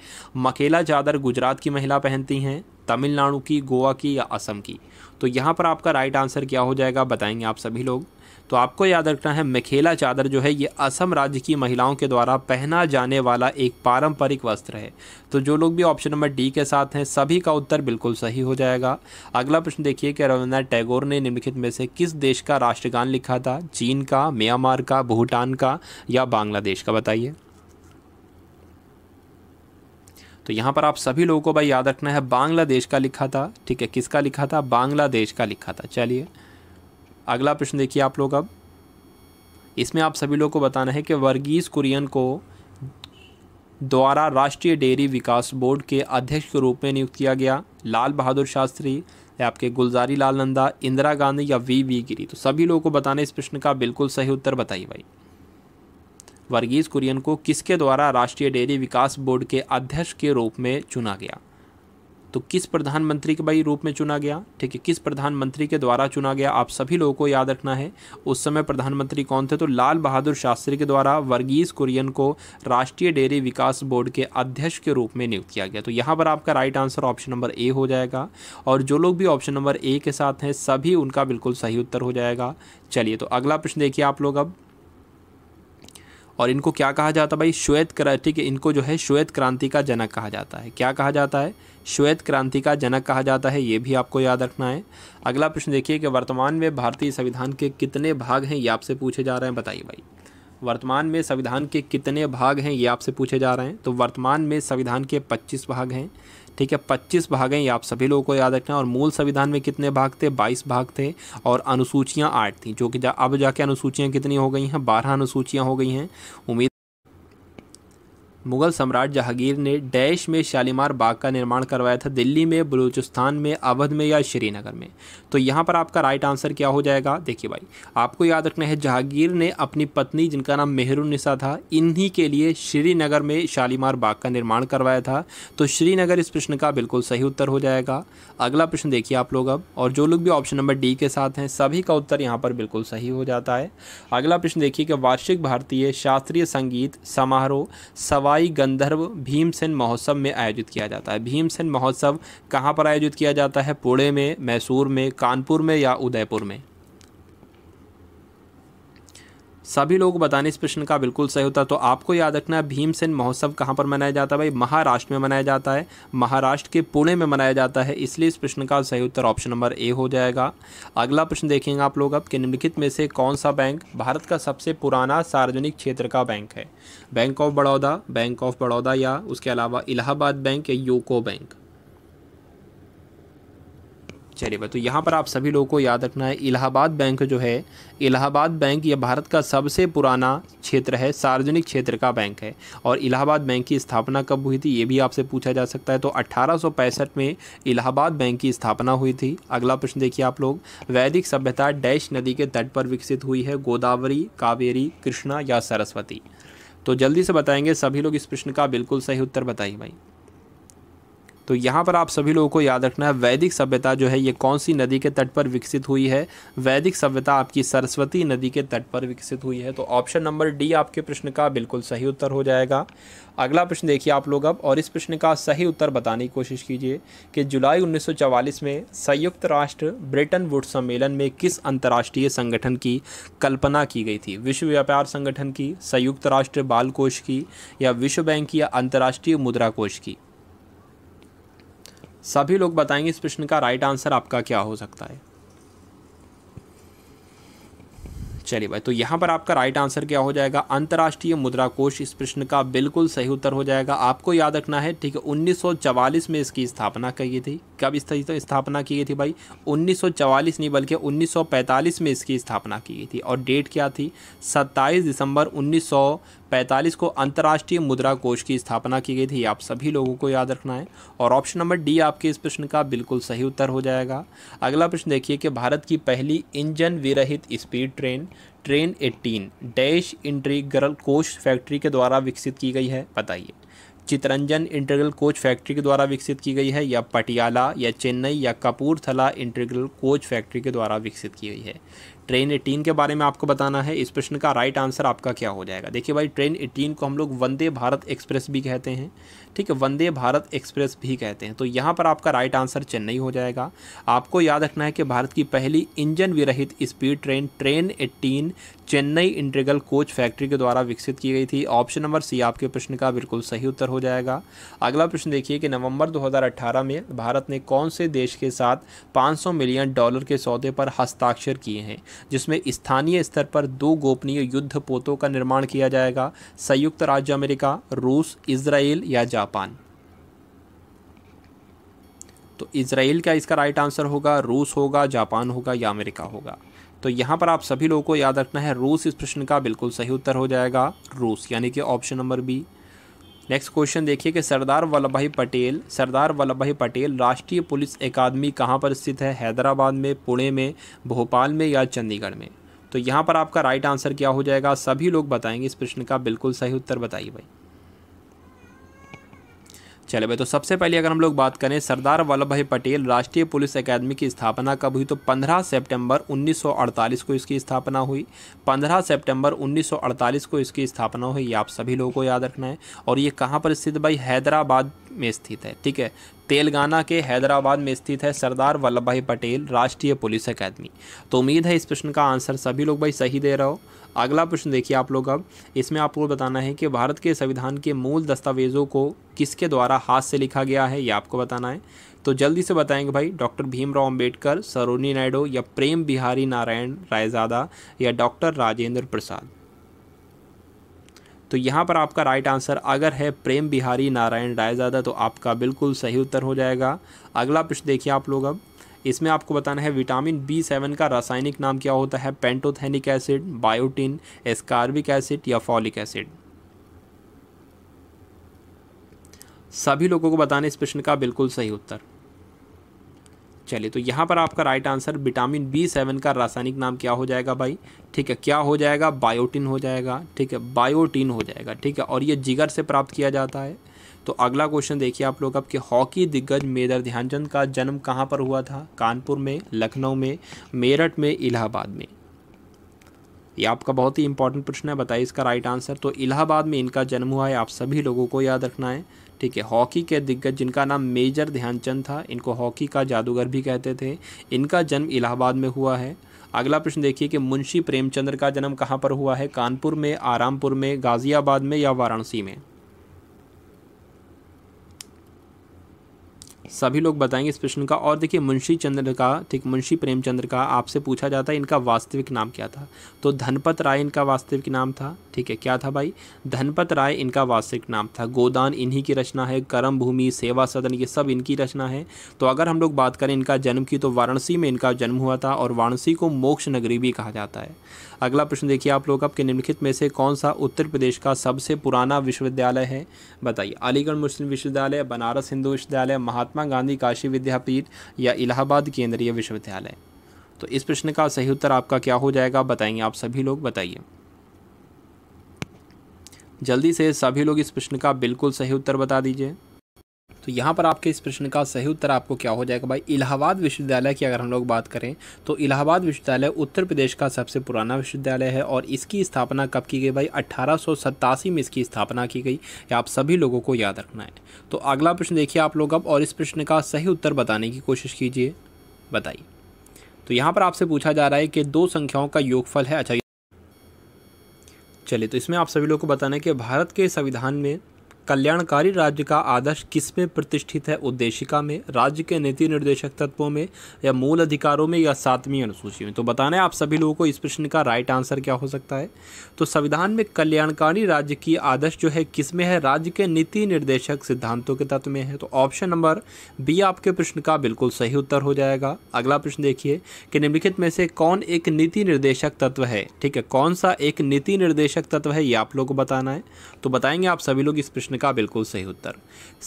मखेला चादर गुजरात की महिला पहनती हैं तमिलनाडु की गोवा की या असम की तो यहाँ पर आपका राइट आंसर क्या हो जाएगा बताएंगे आप सभी लोग तो आपको याद रखना है मेखेला चादर जो है ये असम राज्य की महिलाओं के द्वारा पहना जाने वाला एक पारंपरिक वस्त्र है तो जो लोग भी ऑप्शन नंबर डी के साथ हैं सभी का उत्तर बिल्कुल सही हो जाएगा अगला प्रश्न देखिए कि रविन्द्रनाथ टैगोर ने निम्नलिखित में से किस देश का राष्ट्रगान लिखा था चीन का म्यांमार का भूटान का या बांग्लादेश का बताइए तो यहाँ पर आप सभी लोगों को भाई याद रखना है बांग्लादेश का लिखा था ठीक है किसका लिखा था बांग्लादेश का लिखा था चलिए अगला प्रश्न देखिए आप लोग अब इसमें आप सभी लोग को बताना है कि वर्गीज़ कुरियन को द्वारा राष्ट्रीय डेयरी विकास बोर्ड के अध्यक्ष के रूप में नियुक्त किया गया लाल बहादुर शास्त्री या आपके गुलजारी लाल नंदा इंदिरा गांधी या वी वी गिरी तो सभी लोगों को बताना इस प्रश्न का बिल्कुल सही उत्तर बताइए भाई वर्गीज कुरियन को किसके द्वारा राष्ट्रीय डेयरी विकास बोर्ड के अध्यक्ष के रूप में चुना गया तो किस प्रधानमंत्री के भाई रूप में चुना गया ठीक है किस प्रधानमंत्री के द्वारा चुना गया आप सभी लोगों को याद रखना है उस समय प्रधानमंत्री कौन थे तो लाल बहादुर शास्त्री के द्वारा वर्गीज कुरियन को राष्ट्रीय डेयरी विकास बोर्ड के अध्यक्ष के रूप में नियुक्त किया गया तो यहाँ पर आपका right answer option number A हो जाएगा और जो लोग भी ऑप्शन नंबर ए के साथ हैं सभी उनका बिल्कुल सही उत्तर हो जाएगा चलिए तो अगला प्रश्न देखिए आप लोग अब और इनको क्या कहा जाता है भाई श्वेत क्रांति ठीक है इनको जो है श्वेत क्रांति का जनक कहा जाता है क्या कहा जाता है श्वेत क्रांति का जनक कहा जाता है ये भी आपको याद रखना है अगला प्रश्न देखिए कि वर्तमान में भारतीय संविधान के कितने भाग हैं ये आपसे पूछे जा रहे हैं बताइए भाई वर्तमान में संविधान के कितने भाग हैं ये आपसे पूछे जा रहे हैं तो वर्तमान में संविधान के पच्चीस भाग हैं ठीक है पच्चीस भाग हैं ये आप सभी लोगों को याद रखना है और मूल संविधान में कितने भाग थे बाईस भाग थे और अनुसूचियाँ आठ थी जो कि जा, अब जाके अनुसूचियाँ कितनी हो गई हैं बारह अनुसूचियाँ हो गई हैं उम्मीद मुगल सम्राट जहांगीर ने डैश में शालीमार बाग का निर्माण करवाया था दिल्ली में बलूचिस्तान में अवध में या श्रीनगर में तो यहाँ पर आपका राइट आंसर क्या हो जाएगा देखिए भाई आपको याद रखना है जहांगीर ने अपनी पत्नी जिनका नाम मेहरुनिसा था इन्हीं के लिए श्रीनगर में शालीमार बाग का निर्माण करवाया था तो श्रीनगर इस प्रश्न का बिल्कुल सही उत्तर हो जाएगा अगला प्रश्न देखिए आप लोग अब और जो लोग भी ऑप्शन नंबर डी के साथ हैं सभी का उत्तर यहाँ पर बिल्कुल सही हो जाता है अगला प्रश्न देखिए कि वार्षिक भारतीय शास्त्रीय संगीत समारोह सवार स्थाई गंधर्व भीमसेन महोत्सव में आयोजित किया जाता है भीमसेन महोत्सव कहाँ पर आयोजित किया जाता है पुणे में मैसूर में कानपुर में या उदयपुर में सभी लोग बताने इस प्रश्न का बिल्कुल सही होता तो आपको याद रखना है भीमसेन महोत्सव कहाँ पर मनाया जाता है भाई महाराष्ट्र में मनाया जाता है महाराष्ट्र के पुणे में मनाया जाता है इसलिए इस प्रश्न का सही उत्तर ऑप्शन नंबर ए हो जाएगा अगला प्रश्न देखेंगे आप लोग अब कि निम्नलिखित में से कौन सा बैंक भारत का सबसे पुराना सार्वजनिक क्षेत्र का बैंक है bank of Baroda bank of Baroda या उसके अलावा इलाहाबाद बैंक या यूको बैंक चलिए भाई तो यहाँ पर आप सभी लोगों को याद रखना है इलाहाबाद बैंक जो है इलाहाबाद बैंक यह भारत का सबसे पुराना क्षेत्र है सार्वजनिक क्षेत्र का बैंक है और इलाहाबाद बैंक की स्थापना कब हुई थी ये भी आपसे पूछा जा सकता है तो अट्ठारह में इलाहाबाद बैंक की स्थापना हुई थी अगला प्रश्न देखिए आप लोग वैदिक सभ्यता डैश नदी के तट पर विकसित हुई है गोदावरी कावेरी कृष्णा या सरस्वती तो जल्दी से बताएंगे सभी लोग इस प्रश्न का बिल्कुल सही उत्तर बताइए भाई तो यहाँ पर आप सभी लोगों को याद रखना है वैदिक सभ्यता जो है ये कौन सी नदी के तट पर विकसित हुई है वैदिक सभ्यता आपकी सरस्वती नदी के तट पर विकसित हुई है तो ऑप्शन नंबर डी आपके प्रश्न का बिल्कुल सही उत्तर हो जाएगा अगला प्रश्न देखिए आप लोग अब और इस प्रश्न का सही उत्तर बताने की कोशिश कीजिए कि जुलाई 1944 में संयुक्त राष्ट्र ब्रिटेन वुड सम्मेलन में किस अंतर्राष्ट्रीय संगठन की कल्पना की गई थी विश्व व्यापार संगठन की संयुक्त राष्ट्र बाल कोष की या विश्व बैंक की या अंतर्राष्ट्रीय मुद्रा कोष की सभी लोग बताएंगे इस प्रश्न का राइट आंसर आपका क्या हो सकता है चलिए भाई तो यहाँ पर आपका राइट आंसर क्या हो जाएगा अंतर्राष्ट्रीय मुद्रा कोष इस प्रश्न का बिल्कुल सही उत्तर हो जाएगा आपको याद रखना है ठीक है 1944 में इसकी स्थापना की गई थी कब इस तो स्थापना की गई थी भाई 1944 नहीं बल्कि 1945 में इसकी स्थापना की गई थी और डेट क्या थी 27 दिसंबर 1945 पैंतालीस को अंतर्राष्ट्रीय मुद्रा कोष की स्थापना की गई थी आप सभी लोगों को याद रखना है और ऑप्शन नंबर डी आपके इस प्रश्न का बिल्कुल सही उत्तर हो जाएगा अगला प्रश्न देखिए कि भारत की पहली इंजन विरहित speed train train 18 dash integral coach factory के द्वारा विकसित की गई है बताइए चितरंजन इंटीग्रल कोच फैक्ट्री के द्वारा विकसित की गई है या पटियाला या चेन्नई या कपूरथला इंटीग्रल कोच फैक्ट्री के द्वारा विकसित की गई है ट्रेन एटीन के बारे में आपको बताना है इस प्रश्न का राइट आंसर आपका क्या हो जाएगा देखिए भाई ट्रेन एटीन को हम लोग वंदे भारत एक्सप्रेस भी कहते हैं ठीक है वंदे भारत एक्सप्रेस भी कहते हैं तो यहाँ पर आपका राइट आंसर चेन्नई हो जाएगा आपको याद रखना है कि भारत की पहली इंजन विरहित speed train train eighteen Chennai integral coach factory के द्वारा विकसित की गई थी ऑप्शन नंबर सी आपके प्रश्न का बिल्कुल सही उत्तर हो जाएगा अगला प्रश्न देखिए कि नवंबर 2018 में भारत ने कौन से देश के साथ 500 मिलियन डॉलर के सौदे पर हस्ताक्षर किए हैं जिसमें स्थानीय स्तर पर दो गोपनीय युद्ध पोतों का निर्माण किया जाएगा संयुक्त राज्य अमेरिका रूस इसराइल या जापान तो इसराइल का इसका राइट आंसर होगा रूस होगा जापान होगा या अमेरिका होगा तो यहाँ पर आप सभी लोगों को याद रखना है रूस इस प्रश्न का बिल्कुल सही उत्तर हो जाएगा रूस यानी कि option number B next question देखिए कि सरदार वल्लभ भाई पटेल सरदार वल्लभ भाई पटेल राष्ट्रीय पुलिस अकादमी कहाँ पर स्थित है हैदराबाद में पुणे में भोपाल में या चंडीगढ़ में तो यहाँ पर आपका राइट आंसर क्या हो जाएगा सभी लोग बताएंगे इस प्रश्न का बिल्कुल सही उत्तर बताइए भाई चले भाई तो सबसे पहले अगर हम लोग बात करें सरदार वल्लभ भाई पटेल राष्ट्रीय पुलिस एकेडमी की स्थापना कब हुई तो 15 सितंबर 1948 को इसकी स्थापना हुई 15 सितंबर 1948 को इसकी स्थापना हुई ये आप सभी लोगों को याद रखना है और ये कहाँ पर स्थित भाई हैदराबाद में स्थित है ठीक है तेलंगाना के हैदराबाद में स्थित है सरदार वल्लभ भाई पटेल राष्ट्रीय पुलिस अकादमी तो उम्मीद है इस प्रश्न का आंसर सभी लोग भाई सही दे रहे हो अगला प्रश्न देखिए आप लोग अब इसमें आपको बताना है कि भारत के संविधान के मूल दस्तावेज़ों को किसके द्वारा हाथ से लिखा गया है ये आपको बताना है तो जल्दी से बताएंगे भाई डॉक्टर भीमराव अंबेडकर सरोनी नायडू या प्रेम बिहारी नारायण रायजादा या डॉक्टर राजेंद्र प्रसाद तो यहाँ पर आपका राइट आंसर अगर है प्रेम बिहारी नारायण रायजादा तो आपका बिल्कुल सही उत्तर हो जाएगा अगला प्रश्न देखिए आप लोग अब इसमें आपको बताना है विटामिन बी सेवन का रासायनिक नाम क्या होता है pantothenic acid biotin ascorbic acid या फॉलिक एसिड सभी लोगों को बताना इस प्रश्न का बिल्कुल सही उत्तर चलिए तो यहाँ पर आपका right answer vitamin B seven का रासायनिक नाम क्या हो जाएगा भाई ठीक है क्या हो जाएगा बायोटिन हो जाएगा ठीक है बायोटिन हो जाएगा ठीक है और ये जिगर से प्राप्त किया जाता है तो अगला क्वेश्चन देखिए आप लोग अब कि हॉकी दिग्गज मेजर ध्यानचंद का जन्म कहाँ पर हुआ था कानपुर में लखनऊ में मेरठ में इलाहाबाद में ये आपका बहुत ही इंपॉर्टेंट प्रश्न है बताइए इसका राइट आंसर तो इलाहाबाद में इनका जन्म हुआ है आप सभी लोगों को याद रखना है ठीक है हॉकी के दिग्गज जिनका नाम मेजर ध्यानचंद था इनको हॉकी का जादूगर भी कहते थे इनका जन्म इलाहाबाद में हुआ है अगला प्रश्न देखिए कि मुंशी प्रेमचंद्र का जन्म कहाँ पर हुआ है कानपुर में आरामपुर में गाज़ियाबाद में या वाराणसी में सभी लोग बताएंगे इस प्रश्न का और देखिए मुंशी चंद्र का ठीक मुंशी प्रेमचंद्र का आपसे पूछा जाता है इनका वास्तविक नाम क्या था तो धनपत राय इनका वास्तविक नाम था ठीक है क्या था भाई धनपत राय इनका वास्तविक नाम था गोदान इन्हीं की रचना है कर्म भूमि सेवा सदन ये सब इनकी रचना है तो अगर हम लोग बात करें इनका जन्म की तो वाराणसी में इनका जन्म हुआ था और वाराणसी को मोक्ष नगरी भी कहा जाता है अगला प्रश्न देखिए आप लोग आपके निम्नलिखित में से कौन सा उत्तर प्रदेश का सबसे पुराना विश्वविद्यालय है बताइए अलीगढ़ मुस्लिम विश्वविद्यालय बनारस हिंदू विश्वविद्यालय महात्मा गांधी काशी विद्यापीठ या इलाहाबाद केंद्रीय विश्वविद्यालय तो इस प्रश्न का सही उत्तर आपका क्या हो जाएगा बताएंगे आप सभी लोग बताइए जल्दी से सभी लोग इस प्रश्न का बिल्कुल सही उत्तर बता दीजिए तो यहाँ पर आपके इस प्रश्न का सही उत्तर आपको क्या हो जाएगा भाई इलाहाबाद विश्वविद्यालय की अगर हम लोग बात करें तो इलाहाबाद विश्वविद्यालय उत्तर प्रदेश का सबसे पुराना विश्वविद्यालय है और इसकी स्थापना कब की गई भाई अट्ठारह में इसकी स्थापना की गई या आप सभी लोगों को याद रखना है तो अगला प्रश्न देखिए आप लोग अब और इस प्रश्न का सही उत्तर बताने की कोशिश कीजिए बताइए तो यहाँ पर आपसे पूछा जा रहा है कि दो संख्याओं का योगफल है अच्छा चलिए तो इसमें आप सभी लोग को बताना है कि भारत के संविधान में कल्याणकारी राज्य का आदर्श किस में प्रतिष्ठित है उद्देशिका में राज्य के नीति निर्देशक तत्वों में या मूल अधिकारों में या सातवीं अनुसूची में तो बताना है आप सभी लोगों को इस प्रश्न का राइट आंसर क्या हो सकता है तो संविधान में कल्याणकारी राज्य की आदर्श जो है किस में है राज्य के नीति निर्देशक सिद्धांतों के तत्व में है तो ऑप्शन नंबर बी आपके प्रश्न का बिल्कुल सही उत्तर हो जाएगा अगला प्रश्न देखिए कि निम्नलिखित में से कौन एक नीति निर्देशक तत्व है ठीक है कौन सा एक नीति निर्देशक तत्व है ये आप लोग को बताना है तो बताएंगे आप सभी लोग इस प्रश्न का बिल्कुल सही उत्तर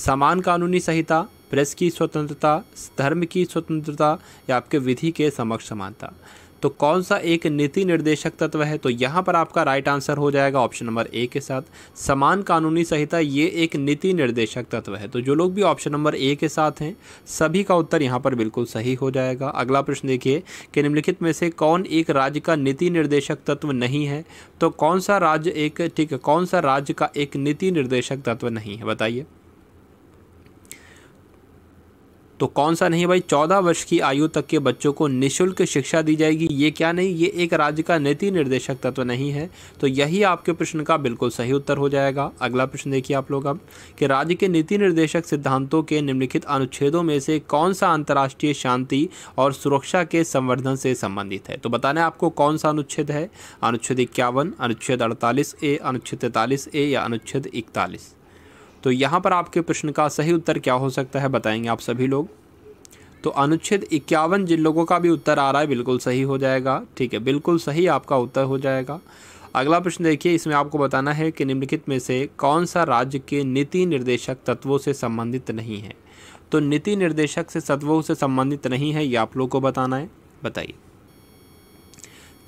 समान कानूनी संहिता प्रेस की स्वतंत्रता धर्म की स्वतंत्रता या आपके विधि के समक्ष समानता तो कौन सा एक नीति निर्देशक तत्व है तो यहाँ पर आपका राइट आंसर हो जाएगा ऑप्शन नंबर ए के साथ समान कानूनी संहिता ये एक नीति निर्देशक तत्व है तो जो लोग भी ऑप्शन नंबर ए के साथ हैं सभी का उत्तर यहाँ पर बिल्कुल सही हो जाएगा अगला प्रश्न देखिए कि निम्नलिखित में से कौन एक राज्य का नीति निर्देशक तत्व नहीं है तो कौन सा राज्य एक ठीक कौन सा राज्य का एक नीति निर्देशक तत्व नहीं है बताइए तो कौन सा नहीं भाई चौदह वर्ष की आयु तक के बच्चों को निःशुल्क शिक्षा दी जाएगी ये क्या नहीं ये एक राज्य का नीति निर्देशक तत्व नहीं है तो यही आपके प्रश्न का बिल्कुल सही उत्तर हो जाएगा अगला प्रश्न देखिए आप लोग अब कि राज्य के नीति निर्देशक सिद्धांतों के निम्नलिखित अनुच्छेदों में से कौन सा अंतर्राष्ट्रीय शांति और सुरक्षा के संवर्धन से संबंधित है तो बताना आपको कौन सा अनुच्छेद है अनुच्छेद इक्यावन अनुच्छेद अड़तालीस ए अनुच्छेद तैतालीस ए या अनुच्छेद इकतालीस तो यहाँ पर आपके प्रश्न का सही उत्तर क्या हो सकता है बताएंगे आप सभी लोग तो अनुच्छेद इक्यावन जिन लोगों का भी उत्तर आ रहा है बिल्कुल सही हो जाएगा ठीक है बिल्कुल सही आपका उत्तर हो जाएगा अगला प्रश्न देखिए इसमें आपको बताना है कि निम्नलिखित में से कौन सा राज्य के नीति निर्देशक तत्वों से संबंधित नहीं है तो नीति निर्देशक से तत्वों से संबंधित नहीं है ये आप लोग को बताना है बताइए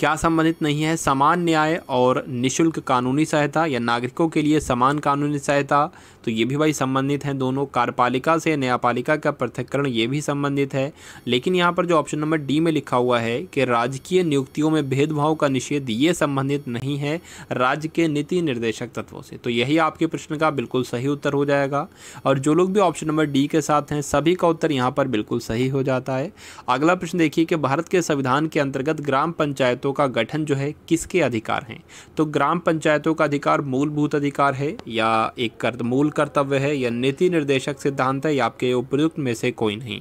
क्या संबंधित नहीं है समान न्याय और निशुल्क कानूनी सहायता या नागरिकों के लिए समान कानूनी सहायता तो ये भी भाई संबंधित हैं दोनों कार्यपालिका से न्यायपालिका का पृथककरण ये भी संबंधित है लेकिन यहाँ पर जो ऑप्शन नंबर डी में लिखा हुआ है कि राजकीय नियुक्तियों में भेदभाव का निषेध ये संबंधित नहीं है राज्य के नीति निर्देशक तत्वों से तो यही आपके प्रश्न का बिल्कुल सही उत्तर हो जाएगा और जो लोग भी ऑप्शन नंबर डी के साथ हैं सभी का उत्तर यहाँ पर बिल्कुल सही हो जाता है अगला प्रश्न देखिए कि भारत के संविधान के अंतर्गत ग्राम पंचायतों पंचायतों का गठन जो है किसके अधिकार हैं तो ग्राम पंचायतों का अधिकार मूलभूत अधिकार है या एक कर्त, मूल कर्तव्य है या नीति निर्देशक सिद्धांत है या आपके उपयुक्त में से कोई नहीं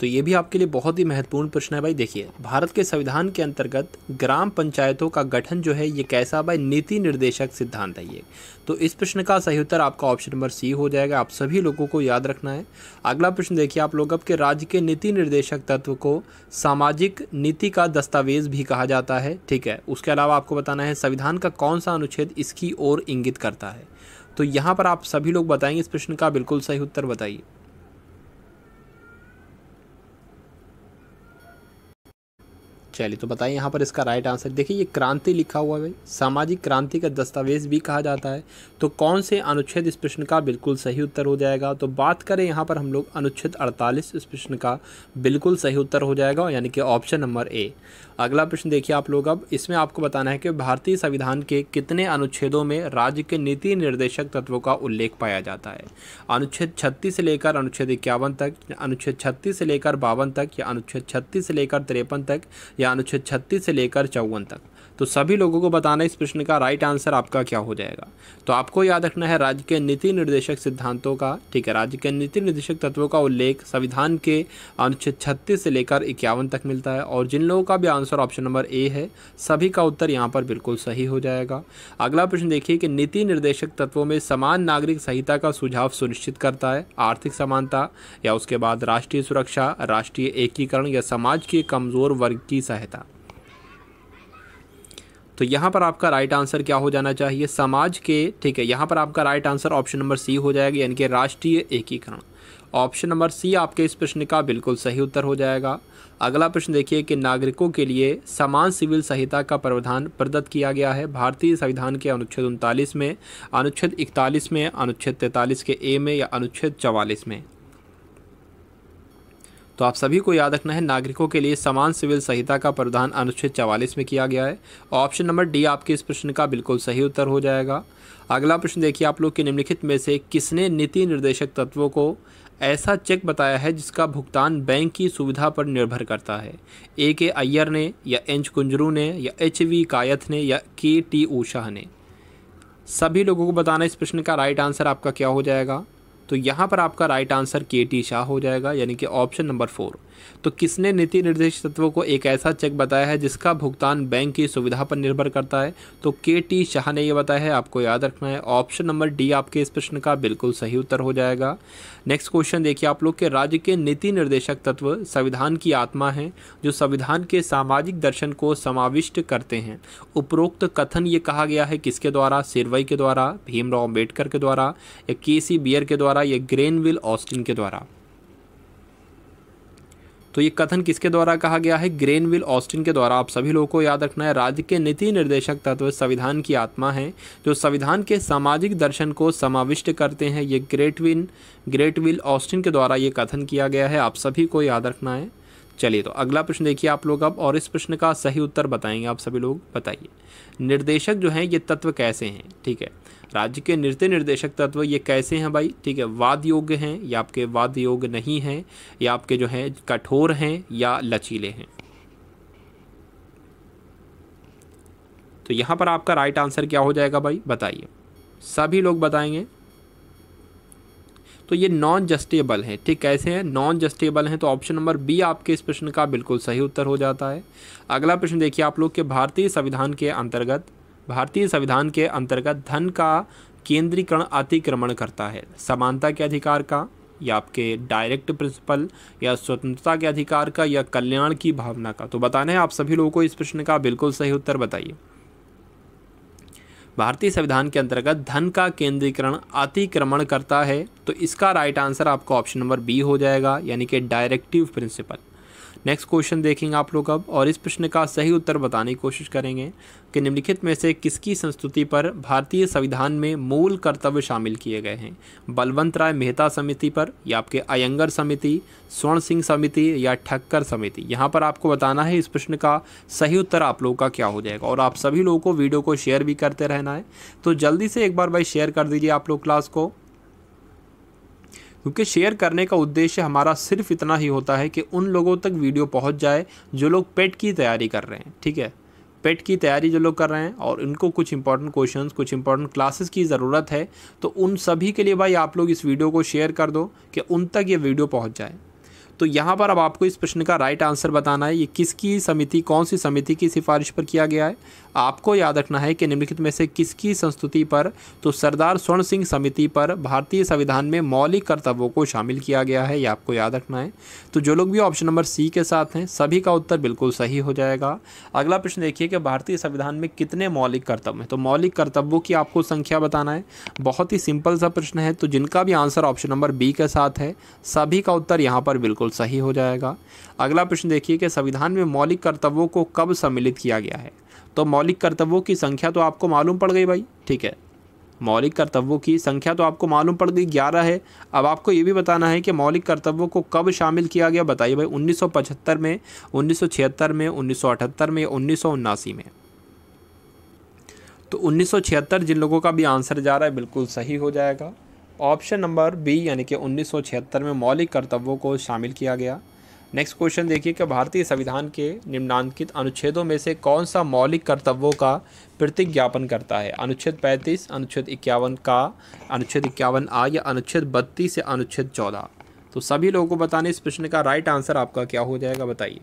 तो ये भी आपके लिए बहुत ही महत्वपूर्ण प्रश्न है भाई देखिए भारत के संविधान के अंतर्गत ग्राम पंचायतों का गठन जो है ये कैसा भाई नीति निर्देशक सिद्धांत है ये तो इस प्रश्न का सही उत्तर आपका ऑप्शन नंबर सी हो जाएगा आप सभी लोगों को याद रखना है अगला प्रश्न देखिए आप लोग अब के राज्य के नीति निर्देशक तत्व को सामाजिक नीति का दस्तावेज भी कहा जाता है ठीक है उसके अलावा आपको बताना है संविधान का कौन सा अनुच्छेद इसकी ओर इंगित करता है तो यहाँ पर आप सभी लोग बताएंगे इस प्रश्न का बिल्कुल सही उत्तर बताइए चलिए तो बताइए यहाँ पर इसका राइट आंसर देखिए ये क्रांति लिखा हुआ है सामाजिक क्रांति का दस्तावेज भी कहा जाता है तो कौन से अनुच्छेद इस प्रश्न का बिल्कुल सही उत्तर हो जाएगा तो बात करें यहाँ पर हम लोग अनुच्छेद अड़तालीस इस प्रश्न का बिल्कुल सही उत्तर हो जाएगा यानी कि ऑप्शन नंबर ए अगला प्रश्न देखिए आप लोग अब इसमें आपको बताना है कि भारतीय संविधान के कितने अनुच्छेदों में राज्य के नीति निर्देशक तत्वों का उल्लेख पाया जाता है अनुच्छेद छत्तीस से लेकर अनुच्छेद इक्यावन तक अनुच्छेद छत्तीस से लेकर बावन तक या अनुच्छेद छत्तीस से लेकर तिरपन तक या अनुच्छेद छत्तीस से लेकर चौवन तक तो सभी लोगों को बताना इस प्रश्न का राइट आंसर आपका क्या हो जाएगा तो आपको याद रखना है राज्य के नीति निर्देशक सिद्धांतों का ठीक है राज्य के नीति निर्देशक तत्वों का उल्लेख संविधान के अनुच्छेद छत्तीस से लेकर इक्यावन तक मिलता है और जिन लोगों का भी आंसर ऑप्शन नंबर ए है सभी का उत्तर यहाँ पर बिल्कुल सही हो जाएगा अगला प्रश्न देखिए कि नीति निर्देशक तत्वों में समान नागरिक संहिता का सुझाव सुनिश्चित करता है आर्थिक समानता या उसके बाद राष्ट्रीय सुरक्षा राष्ट्रीय एकीकरण या समाज के कमज़ोर वर्ग की सहायता तो यहाँ पर आपका राइट आंसर क्या हो जाना चाहिए समाज के ठीक है यहाँ पर आपका right answer option number C हो जाएगा यानी कि राष्ट्रीय एकीकरण ऑप्शन नंबर सी आपके इस प्रश्न का बिल्कुल सही उत्तर हो जाएगा अगला प्रश्न देखिए कि नागरिकों के लिए समान सिविल संहिता का प्रावधान प्रदत्त किया गया है भारतीय संविधान के अनुच्छेद उनतालीस में अनुच्छेद इकतालीस में अनुच्छेद तैंतालीस के ए में या अनुच्छेद चवालीस में तो आप सभी को याद रखना है नागरिकों के लिए समान सिविल संहिता का प्रावधान अनुच्छेद चवालीस में किया गया है ऑप्शन नंबर डी आपके इस प्रश्न का बिल्कुल सही उत्तर हो जाएगा अगला प्रश्न देखिए आप लोग के निम्नलिखित में से किसने नीति निर्देशक तत्वों को ऐसा चेक बताया है जिसका भुगतान बैंक की सुविधा पर निर्भर करता है ए के अय्यर ने या एंच कुंजरू ने या एच वी कायथ ने या के टी ऊषा ने सभी लोगों को बताना इस प्रश्न का राइट आंसर आपका क्या हो जाएगा तो यहाँ पर आपका right answer K T Shah हो जाएगा यानी कि ऑप्शन नंबर फोर तो किसने नीति निर्देश तत्वों को एक ऐसा चेक बताया है जिसका भुगतान बैंक की सुविधा पर निर्भर करता है तो के टी शाह ने यह बताया है आपको याद रखना है ऑप्शन नंबर डी आपके इस प्रश्न का बिल्कुल सही उत्तर हो जाएगा नेक्स्ट क्वेश्चन देखिए आप लोग के राज्य के नीति निर्देशक तत्व संविधान की आत्मा है जो संविधान के सामाजिक दर्शन को समाविष्ट करते हैं उपरोक्त कथन ये कहा गया है किसके द्वारा सिरवई के द्वारा भीमराव अम्बेडकर के द्वारा या के सी बियर के द्वारा या ग्रेनविल ऑस्टिन के द्वारा तो ये कथन किसके द्वारा कहा गया है ग्रेनविल ऑस्टिन के द्वारा आप सभी लोगों को याद रखना है राज्य के नीति निर्देशक तत्व संविधान की आत्मा है जो संविधान के सामाजिक दर्शन को समाविष्ट करते हैं ये ग्रेटविन ग्रेटविल ऑस्टिन के द्वारा ये कथन किया गया है आप सभी को याद रखना है चलिए तो अगला प्रश्न देखिए आप लोग अब और इस प्रश्न का सही उत्तर बताएंगे आप सभी लोग बताइए निर्देशक जो हैं ये तत्व कैसे हैं ठीक है राज्य के नृत्य निर्देशक तत्व ये कैसे हैं भाई ठीक है वाद योग्य हैं या आपके वाद योग्य नहीं हैं या आपके जो है कठोर हैं या लचीले हैं तो यहाँ पर आपका राइट आंसर क्या हो जाएगा भाई बताइए सभी लोग बताएंगे तो ये नॉन जस्टेबल हैं ठीक कैसे हैं नॉन जस्टेबल हैं तो ऑप्शन नंबर बी आपके इस प्रश्न का बिल्कुल सही उत्तर हो जाता है अगला प्रश्न देखिए आप लोग के भारतीय संविधान के अंतर्गत भारतीय संविधान के अंतर्गत धन का केंद्रीकरण अतिक्रमण करता है समानता के अधिकार का या आपके डायरेक्ट प्रिंसिपल या स्वतंत्रता के अधिकार का या कल्याण की भावना का तो बताने हैं आप सभी लोगों को इस प्रश्न का बिल्कुल सही उत्तर बताइए भारतीय संविधान के अंतर्गत धन का केंद्रीकरण अतिक्रमण करता है तो इसका राइट आंसर आपका ऑप्शन नंबर बी हो जाएगा यानी कि डायरेक्टिव प्रिंसिपल नेक्स्ट क्वेश्चन देखेंगे आप लोग अब और इस प्रश्न का सही उत्तर बताने की कोशिश करेंगे कि निम्नलिखित में से किसकी संस्तुति पर भारतीय संविधान में मूल कर्तव्य शामिल किए गए हैं बलवंत राय मेहता समिति पर या आपके अयंगर समिति स्वर्ण सिंह समिति या ठक्कर समिति यहाँ पर आपको बताना है इस प्रश्न का सही उत्तर आप लोगों का क्या हो जाएगा और आप सभी लोगों को वीडियो को शेयर भी करते रहना है तो जल्दी से एक बार भाई शेयर कर दीजिए आप लोग क्लास को क्योंकि शेयर करने का उद्देश्य हमारा सिर्फ इतना ही होता है कि उन लोगों तक वीडियो पहुंच जाए जो लोग पेट की तैयारी कर रहे हैं ठीक है पेट की तैयारी जो लोग कर रहे हैं और इनको कुछ इंपॉर्टेंट क्वेश्चंस कुछ इंपॉर्टेंट क्लासेस की ज़रूरत है तो उन सभी के लिए भाई आप लोग इस वीडियो को शेयर कर दो कि उन तक ये वीडियो पहुँच जाए तो यहाँ पर अब आपको इस प्रश्न का राइट आंसर बताना है ये किसकी समिति कौन सी समिति की सिफारिश पर किया गया है आपको याद रखना है कि निम्नलिखित में से किसकी संस्तुति पर तो सरदार स्वर्ण सिंह समिति पर भारतीय संविधान में मौलिक कर्तव्यों को शामिल किया गया है ये आपको याद रखना है तो जो लोग भी ऑप्शन नंबर सी के साथ हैं सभी का उत्तर बिल्कुल सही हो जाएगा अगला प्रश्न देखिए कि भारतीय संविधान में कितने मौलिक कर्तव्य हैं तो मौलिक कर्तव्यों की आपको संख्या बताना है बहुत ही सिंपल सा प्रश्न है तो जिनका भी आंसर ऑप्शन नंबर बी के साथ है सभी का उत्तर यहाँ पर बिल्कुल बिल्कुल सही हो जाएगा अगला प्रश्न देखिए कि संविधान में मौलिक कर्तव्यों को कब सम्मिलित किया गया है तो मौलिक कर्तव्यों की संख्या तो आपको मालूम पड़ गई भाई ठीक है मौलिक कर्तव्यों की संख्या तो आपको मालूम पड़ गई ग्यारह है अब आपको ये भी बताना है कि मौलिक कर्तव्यों को कब शामिल किया गया बताइए भाई उन्नीस में उन्नीस में उन्नीस में उन्नीस में तो उन्नीस जिन लोगों का भी आंसर जा रहा है बिल्कुल सही हो जाएगा ऑप्शन नंबर बी यानी कि 1976 में मौलिक कर्तव्यों को शामिल किया गया नेक्स्ट क्वेश्चन देखिए कि भारतीय संविधान के निम्नांकित अनुच्छेदों में से कौन सा मौलिक कर्तव्यों का प्रतिज्ञापन करता है अनुच्छेद 35, अनुच्छेद इक्यावन का अनुच्छेद इक्यावन आ या अनुच्छेद बत्तीस या अनुच्छेद चौदह तो सभी लोगों को बताने इस प्रश्न का राइट आंसर आपका क्या हो जाएगा बताइए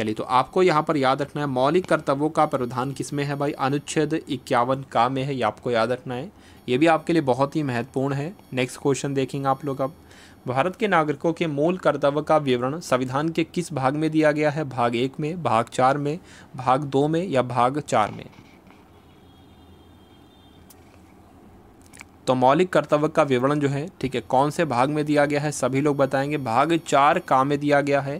चलिए तो आपको यहाँ पर याद रखना है मौलिक कर्तव्यों का प्रावधान किस में है भाई अनुच्छेद इक्यावन का में है ये आपको याद रखना है ये भी आपके लिए बहुत ही महत्वपूर्ण है नेक्स्ट क्वेश्चन देखेंगे आप लोग अब भारत के नागरिकों के मूल कर्तव्य का विवरण संविधान के किस भाग में दिया गया है भाग एक में भाग चार में भाग दो में या भाग चार में तो मौलिक कर्तव्य का विवरण जो है ठीक है कौन से भाग में दिया गया है सभी लोग बताएंगे भाग चार का में दिया गया है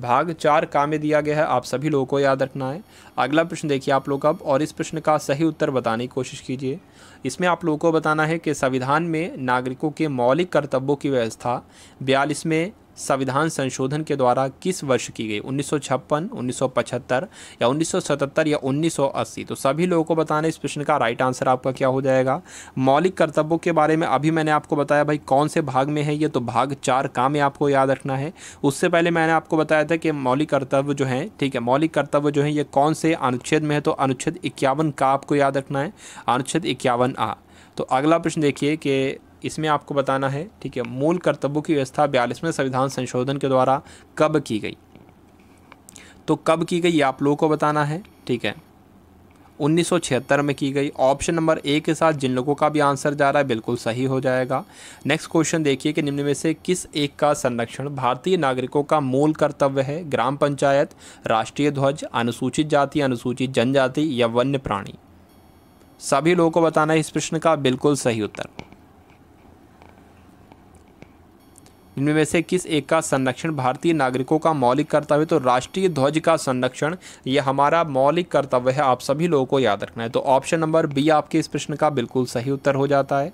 भाग चार का में दिया गया है आप सभी लोगों को याद रखना है अगला प्रश्न देखिए आप लोग अब और इस प्रश्न का सही उत्तर बताने की कोशिश कीजिए इसमें आप लोगों को बताना है कि संविधान में नागरिकों के मौलिक कर्तव्यों की व्यवस्था बयालीसवें संविधान संशोधन के द्वारा किस वर्ष की गई 1956, 1975 या 1977 या 1980 तो सभी लोगों को बताना इस प्रश्न का राइट आंसर आपका क्या हो जाएगा मौलिक कर्तव्यों के बारे में अभी मैंने आपको बताया भाई कौन से भाग में है ये तो भाग चार का में आपको याद रखना है उससे पहले मैंने आपको बताया था कि मौलिक कर्तव्य जो है ठीक है मौलिक कर्तव्य जो है ये कौन से अनुच्छेद में है तो अनुच्छेद इक्यावन का आपको याद रखना है अनुच्छेद इक्यावन आ तो अगला प्रश्न देखिए कि इसमें आपको बताना है ठीक है मूल कर्तव्यों की व्यवस्था बयालीसवें संविधान संशोधन के द्वारा कब की गई तो कब की गई आप लोगों को बताना है ठीक है 1976 में की गई ऑप्शन नंबर ए के साथ जिन लोगों का भी आंसर जा रहा है बिल्कुल सही हो जाएगा नेक्स्ट क्वेश्चन देखिए कि निम्न में से किस एक का संरक्षण भारतीय नागरिकों का मूल कर्तव्य है ग्राम पंचायत राष्ट्रीय ध्वज अनुसूचित जाति अनुसूचित जनजाति या वन्य प्राणी सभी लोगों को बताना है इस प्रश्न का बिल्कुल सही उत्तर इनमें में से किस एक का संरक्षण भारतीय नागरिकों का मौलिक कर्तव्य तो राष्ट्रीय ध्वज का संरक्षण यह हमारा मौलिक कर्तव्य है आप सभी लोगों को याद रखना है तो ऑप्शन नंबर बी आपके इस प्रश्न का बिल्कुल सही उत्तर हो जाता है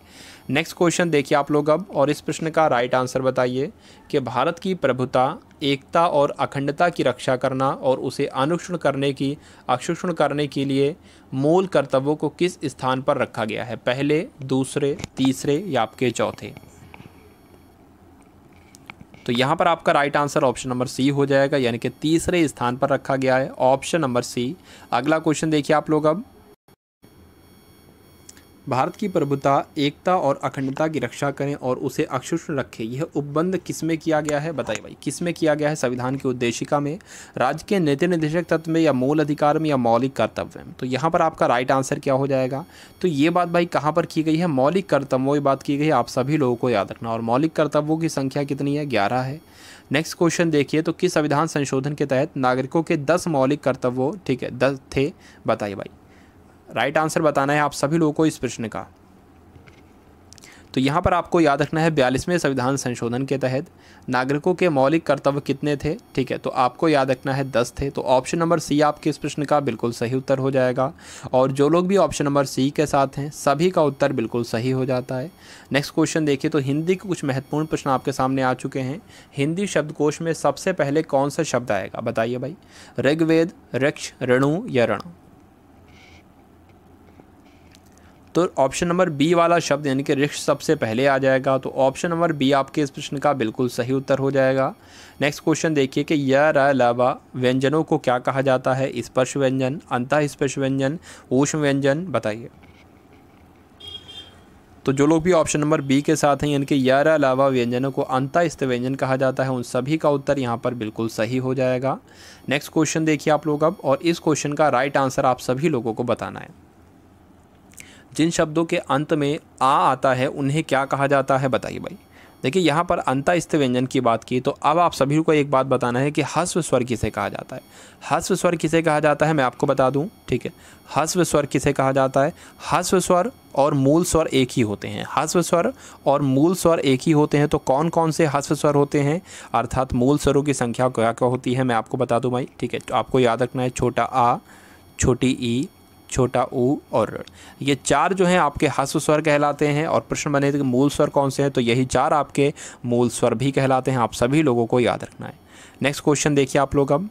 नेक्स्ट क्वेश्चन देखिए आप लोग अब और इस प्रश्न का राइट आंसर बताइए कि भारत की प्रभुता एकता और अखंडता की रक्षा करना और उसे अनुक्षण करने की अक्षुषण करने के लिए मूल कर्तव्यों को किस स्थान पर रखा गया है पहले दूसरे तीसरे या आपके चौथे तो यहाँ पर आपका right answer option number C हो जाएगा यानी कि तीसरे स्थान पर रखा गया है ऑप्शन नंबर सी अगला क्वेश्चन देखिए आप लोग अब भारत की प्रभुता एकता और अखंडता की रक्षा करें और उसे अक्षुष्ण रखें यह उपबंध किसमें किया गया है बताइए भाई किसमें किया गया है संविधान की उद्देशिका में राज्य के नीति निर्देशक तत्व में या मूल अधिकार में या मौलिक कर्तव्य में तो यहाँ पर आपका राइट आंसर क्या हो जाएगा तो ये बात भाई कहाँ पर की गई है मौलिक कर्तव्यों की बात की गई है आप सभी लोगों को याद रखना और मौलिक कर्तव्यों की संख्या कितनी है ग्यारह है नेक्स्ट क्वेश्चन देखिए तो किस संविधान संशोधन के तहत नागरिकों के दस मौलिक कर्तव्यों ठीक है दस थे बताइए भाई राइट आंसर बताना है आप सभी लोगों को इस प्रश्न का तो यहाँ पर आपको याद रखना है बयालीसवें संविधान संशोधन के तहत नागरिकों के मौलिक कर्तव्य कितने थे ठीक है तो आपको याद रखना है दस थे तो ऑप्शन नंबर सी आपके इस प्रश्न का बिल्कुल सही उत्तर हो जाएगा और जो लोग भी ऑप्शन नंबर सी के साथ हैं सभी का उत्तर बिल्कुल सही हो जाता है नेक्स्ट क्वेश्चन देखिए तो हिंदी के कुछ महत्वपूर्ण प्रश्न आपके सामने आ चुके हैं हिंदी शब्दकोश में सबसे पहले कौन सा शब्द आएगा बताइए भाई ऋग्वेद रक्ष रणु या रण तो ऑप्शन नंबर बी वाला शब्द यानी कि रिक्श सबसे पहले आ जाएगा तो ऑप्शन नंबर बी आपके इस प्रश्न का बिल्कुल सही उत्तर हो जाएगा नेक्स्ट क्वेश्चन देखिए कि यह रवा व्यंजनों को क्या कहा जाता है स्पर्श व्यंजन अंत स्पर्श व्यंजन ऊष्म व्यंजन बताइए तो जो लोग भी ऑप्शन नंबर बी के साथ हैं यानी कि यार अलावा व्यंजनों को स्थ व्यंजन कहा जाता है उन सभी का उत्तर यहाँ पर बिल्कुल सही हो जाएगा नेक्स्ट क्वेश्चन देखिए आप लोग अब और इस क्वेश्चन का राइट आंसर आप सभी लोगों को बताना है जिन शब्दों के अंत में आ आता है उन्हें क्या कहा जाता है बताइए भाई देखिए यहाँ पर अंतास्थ व्यंजन की बात की तो अब आप सभी को एक बात बताना है कि हस्व स्वर किसे कहा जाता है हस्व स्वर किसे कहा जाता है मैं आपको बता दूँ ठीक है हस्व स्वर किसे कहा जाता है हस्व स्वर और मूल स्वर एक ही होते हैं हस्व स्वर और मूल स्वर एक ही होते हैं तो कौन कौन से हस्व स्वर होते हैं अर्थात मूल स्वरों की संख्या क्या क्या होती है मैं आपको बता दूँ भाई ठीक है तो आपको याद रखना है छोटा आ छोटी ई छोटा ऊ और ऋण ये चार जो हैं आपके हस्व स्वर कहलाते हैं और प्रश्न बने थे मूल स्वर कौन से हैं तो यही चार आपके मूल स्वर भी कहलाते हैं आप सभी लोगों को याद रखना है नेक्स्ट क्वेश्चन देखिए आप लोग अब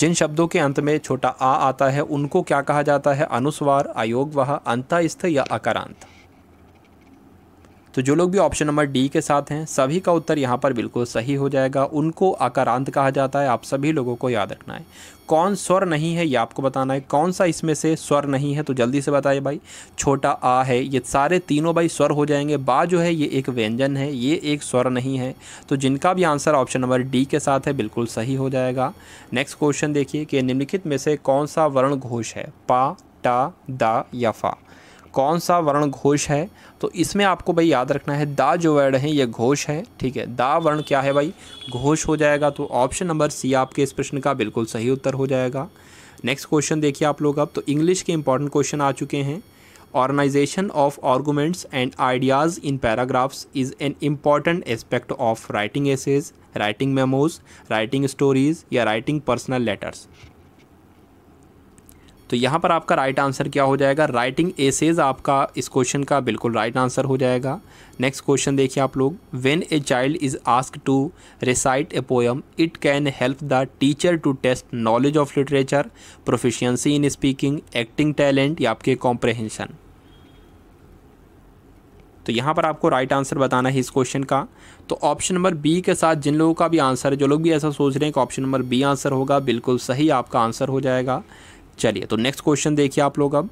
जिन शब्दों के अंत में छोटा आ आता है उनको क्या कहा जाता है अनुस्वार अयोगवाह अंतस्थ या अकारांत तो जो लोग भी ऑप्शन नंबर डी के साथ हैं सभी का उत्तर यहाँ पर बिल्कुल सही हो जाएगा उनको आकारांत कहा जाता है आप सभी लोगों को याद रखना है कौन स्वर नहीं है ये आपको बताना है कौन सा इसमें से स्वर नहीं है तो जल्दी से बताइए भाई छोटा आ है ये सारे तीनों भाई स्वर हो जाएंगे बा जो है ये एक व्यंजन है ये एक स्वर नहीं है तो जिनका भी आंसर ऑप्शन नंबर डी के साथ है बिल्कुल सही हो जाएगा नेक्स्ट क्वेश्चन देखिए कि निम्नलिखित में से कौन सा वर्ण घोष है पा टा दा या फा कौन सा वर्ण घोष है तो इसमें आपको भाई याद रखना है दा जो वर्ड है ये घोष है ठीक है दा वर्ण क्या है भाई घोष हो जाएगा तो ऑप्शन नंबर सी आपके इस प्रश्न का बिल्कुल सही उत्तर हो जाएगा नेक्स्ट क्वेश्चन देखिए आप लोग अब तो इंग्लिश के इंपॉर्टेंट क्वेश्चन आ चुके हैं organisation of arguments and ideas in paragraphs is an important aspect of writing essays writing memos writing stories या राइटिंग पर्सनल लेटर्स तो यहाँ पर आपका राइट आंसर क्या हो जाएगा राइटिंग एसेज आपका इस क्वेश्चन का बिल्कुल राइट आंसर हो जाएगा नेक्स्ट क्वेश्चन देखिए आप लोग when a child is ask to recite a poem it can help the teacher to test knowledge of literature proficiency in speaking acting talent या आपके कॉम्प्रहेंशन तो यहाँ पर आपको राइट आंसर बताना है इस क्वेश्चन का तो ऑप्शन नंबर बी के साथ जिन लोगों का भी आंसर है जो लोग भी ऐसा सोच रहे हैं कि ऑप्शन नंबर बी आंसर होगा बिल्कुल सही आपका आंसर हो जाएगा चलिए तो नेक्स्ट क्वेश्चन देखिए आप लोग अब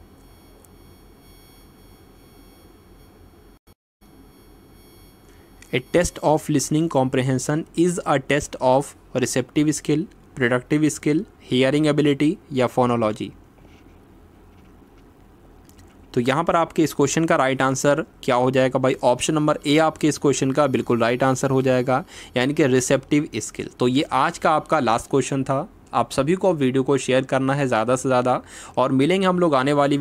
a test of listening comprehension is a test of receptive skill productive skill hearing ability या फोनोलॉजी तो यहां पर आपके इस क्वेश्चन का राइट आंसर क्या हो जाएगा भाई ऑप्शन नंबर ए आपके इस क्वेश्चन का बिल्कुल राइट आंसर हो जाएगा यानी कि रिसेप्टिव स्किल तो ये आज का आपका लास्ट क्वेश्चन था आप सभी को वीडियो को शेयर करना है ज़्यादा से ज़्यादा और मिलेंगे हम लोग आने वाली